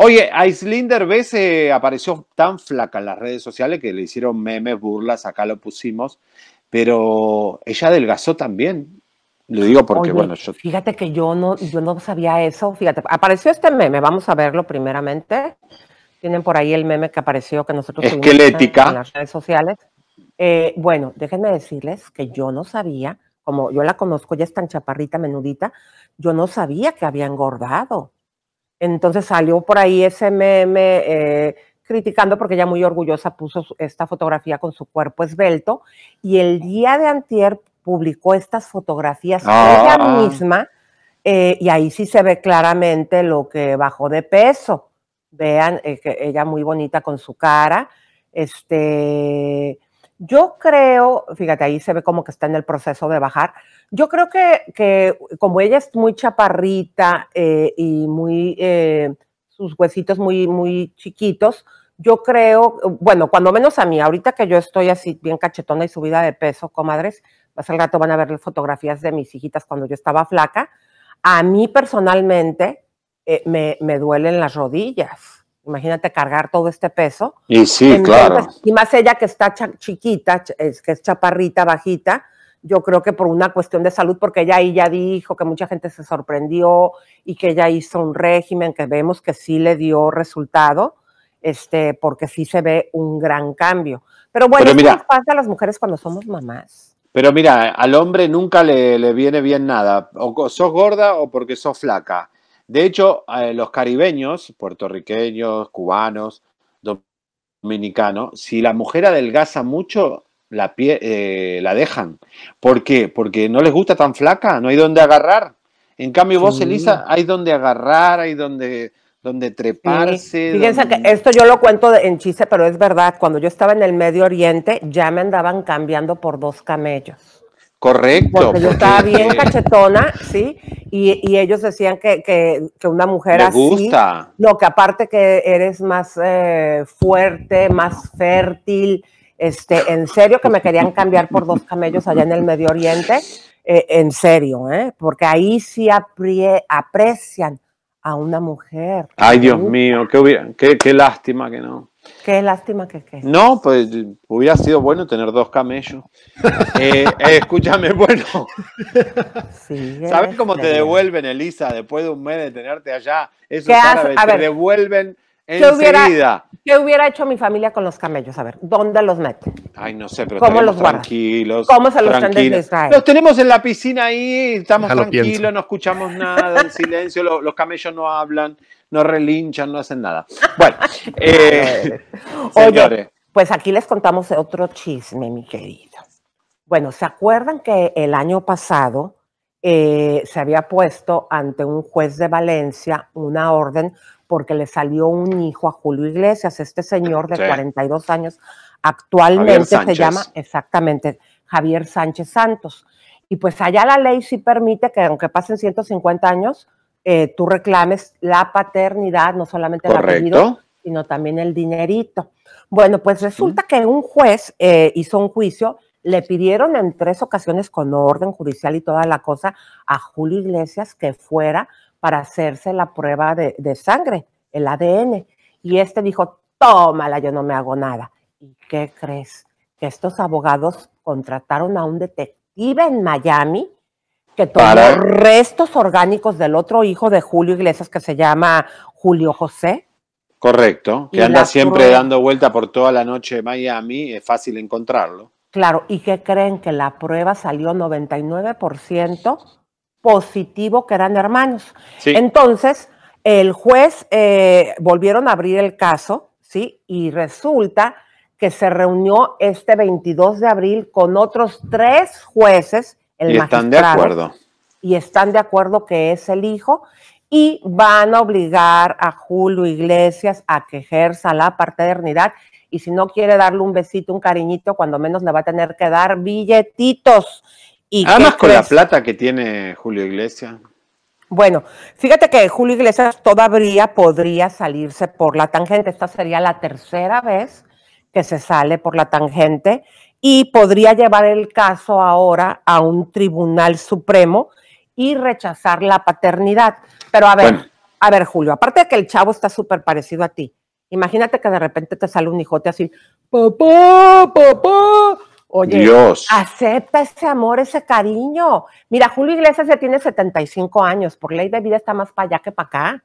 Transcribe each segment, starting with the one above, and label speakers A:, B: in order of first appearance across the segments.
A: Oye, Aislinder B se apareció tan flaca en las redes sociales que le hicieron memes, burlas, acá lo pusimos, pero ella adelgazó también. Lo digo porque, bueno, yo...
B: Fíjate que yo no, yo no sabía eso. Fíjate, apareció este meme, vamos a verlo primeramente. Tienen por ahí el meme que apareció que nosotros Esquelética. en las redes sociales. Eh, bueno, déjenme decirles que yo no sabía, como yo la conozco, ya es tan chaparrita, menudita, yo no sabía que había engordado. Entonces salió por ahí SMM eh, criticando porque ella muy orgullosa puso esta fotografía con su cuerpo esbelto y el día de antier publicó estas fotografías ah. ella misma eh, y ahí sí se ve claramente lo que bajó de peso. Vean, eh, ella muy bonita con su cara, este, yo creo, fíjate, ahí se ve como que está en el proceso de bajar. Yo creo que, como ella es muy chaparrita eh, y muy, eh, sus huesitos muy, muy chiquitos, yo creo, bueno, cuando menos a mí, ahorita que yo estoy así bien cachetona y subida de peso, comadres, más al rato van a ver fotografías de mis hijitas cuando yo estaba flaca, a mí personalmente eh, me, me duelen las rodillas imagínate cargar todo este peso.
A: Y sí, claro.
B: Y más ella que está chiquita, que es chaparrita, bajita, yo creo que por una cuestión de salud, porque ella ahí ya dijo que mucha gente se sorprendió y que ella hizo un régimen que vemos que sí le dio resultado, este, porque sí se ve un gran cambio. Pero bueno, qué pasa a las mujeres cuando somos mamás?
A: Pero mira, al hombre nunca le, le viene bien nada, o sos gorda o porque sos flaca. De hecho, eh, los caribeños, puertorriqueños, cubanos, dominicanos, si la mujer adelgaza mucho, la, eh, la dejan. ¿Por qué? Porque no les gusta tan flaca, no hay donde agarrar. En cambio, vos, mm. Elisa, hay donde agarrar, hay donde, donde treparse. Fíjense
B: que esto yo lo cuento en chiste, pero es verdad. Cuando yo estaba en el Medio Oriente, ya me andaban cambiando por dos camellos.
A: Correcto. Porque yo estaba bien
B: cachetona, ¿sí? Y, ellos decían que, una mujer Me así. gusta. No, que aparte que eres más eh, fuerte, más fértil. Este, en serio que me querían cambiar por dos camellos allá en el Medio Oriente. Eh, en serio, ¿eh? Porque ahí sí aprecian a una mujer.
A: Ay, Dios mío, qué, qué lástima que no.
B: Qué lástima que
A: No, pues hubiera sido bueno tener dos camellos. Eh, eh, escúchame, bueno. ¿Sabes cómo te devuelven, Elisa, después de un mes de tenerte allá? para ver te devuelven ¿Qué
B: hubiera, hecho mi familia con los camellos? A ver, ¿dónde los mete?
A: Ay, no sé, pero ¿Cómo los tranquilos. ¿Cómo se los tranquilos. Israel? Los tenemos en la piscina ahí, estamos tranquilos, no escuchamos nada, en silencio, los, camellos no hablan, no relinchan, no hacen nada. Bueno, eh,
B: pues aquí les contamos otro chisme, mi querido. Bueno, ¿se acuerdan que el año pasado eh, se había puesto ante un juez de Valencia una orden porque le salió un hijo a Julio Iglesias, este señor de 42 años, actualmente se llama exactamente Javier Sánchez Santos. Y pues allá la ley sí permite que aunque pasen 150 años, eh, tú reclames la paternidad, no solamente la el sino también el dinerito. Bueno, pues resulta que un juez eh, hizo un juicio le pidieron en tres ocasiones con orden judicial y toda la cosa a Julio Iglesias que fuera para hacerse la prueba de, sangre, el ADN. Y este dijo, tómala, yo no me hago nada. ¿Y qué crees? Que estos abogados contrataron a un detective en Miami que tomó restos orgánicos del otro hijo de Julio Iglesias que se llama Julio José.
A: Correcto, que anda siempre dando vuelta por toda la noche de Miami, es fácil encontrarlo.
B: Claro, ¿y qué creen? Que la prueba salió 99% positivo que eran hermanos. Entonces, el juez eh, volvieron a abrir el caso, ¿sí? Y resulta que se reunió este 22 de abril con otros tres jueces, el y están de acuerdo. Y están de acuerdo que es el hijo y van a obligar a Julio Iglesias a que ejerza la paternidad y si no quiere darle un besito, un cariñito, cuando menos le va a tener que dar billetitos.
A: ¿Y Además con la plata que tiene Julio Iglesias.
B: Bueno, fíjate que Julio Iglesias todavía podría salirse por la tangente. Esta sería la tercera vez que se sale por la tangente y podría llevar el caso ahora a un tribunal supremo y rechazar la paternidad. Pero a ver, a ver, Julio, aparte de que el chavo está súper parecido a ti, Imagínate que de repente te sale un hijote así, papá, papá. Oye, acepta ese amor, ese cariño. Mira, Julio Iglesias ya tiene 75 años, por ley de vida está más para allá que para acá.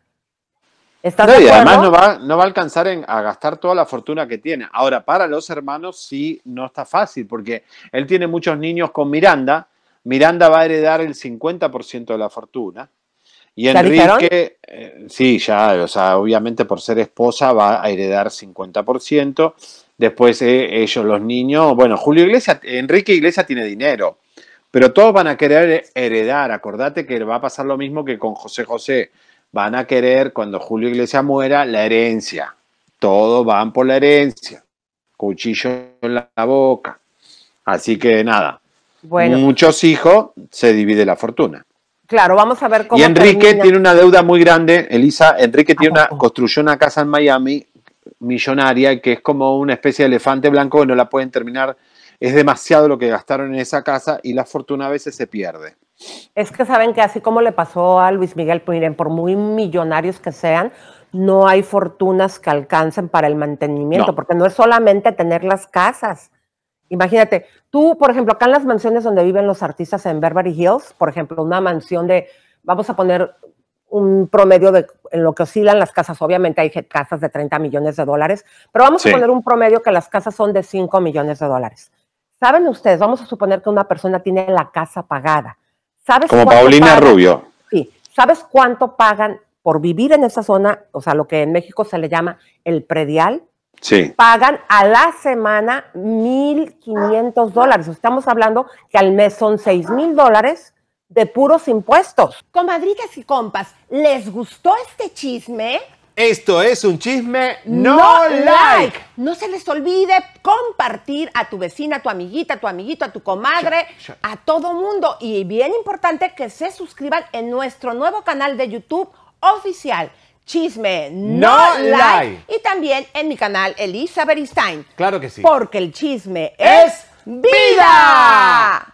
B: y
A: además no va, a alcanzar a gastar toda la fortuna que tiene. Ahora, para los hermanos sí no está fácil, porque él tiene muchos niños con Miranda. Miranda va a heredar el 50% de la fortuna. Y Enrique, eh, sí, ya, o sea, obviamente por ser esposa va a heredar 50%. Después eh, ellos, los niños, bueno, Julio Iglesias, Enrique Iglesias tiene dinero, pero todos van a querer heredar. Acordate que va a pasar lo mismo que con José José. Van a querer, cuando Julio Iglesias muera, la herencia. Todos van por la herencia. Cuchillo en la boca. Así que nada.
B: Bueno. Muchos
A: hijos se divide la fortuna.
B: Claro, vamos a ver cómo. Y Enrique tiene
A: una deuda muy grande, Elisa. Enrique tiene una, construyó una casa en Miami millonaria que es como una especie de elefante blanco que no la pueden terminar. Es demasiado lo que gastaron en esa casa y la fortuna a veces se pierde.
B: Es que saben que así como le pasó a Luis Miguel, pues miren, por muy millonarios que sean, no hay fortunas que alcancen para el mantenimiento, porque no es solamente tener las casas. Imagínate, tú, por ejemplo, acá en las mansiones donde viven los artistas en Beverly Hills, por ejemplo, una mansión de, vamos a poner un promedio de en lo que oscilan las casas, obviamente hay casas de 30 millones de dólares, pero vamos a poner un promedio que las casas son de 5 millones de dólares. ¿Saben ustedes? Vamos a suponer que una persona tiene la casa pagada. ¿Sabes Como Paulina Rubio. Sí. ¿Sabes cuánto pagan por vivir en esa zona? O sea, lo que en México se le llama el predial pagan a la semana 1.500 dólares. Estamos hablando que al mes son 6.000 dólares de puros impuestos. Comadritas y compas, ¿les gustó este chisme? Esto es un chisme
A: no, like.
B: No se les olvide compartir a tu vecina, a tu amiguita, a tu amiguito, a tu comadre, a todo mundo. Y bien importante que se suscriban en nuestro nuevo canal de YouTube oficial. Chisme No, lie. Y también en mi canal Elisa Stein. Claro que sí. Porque el chisme es vida.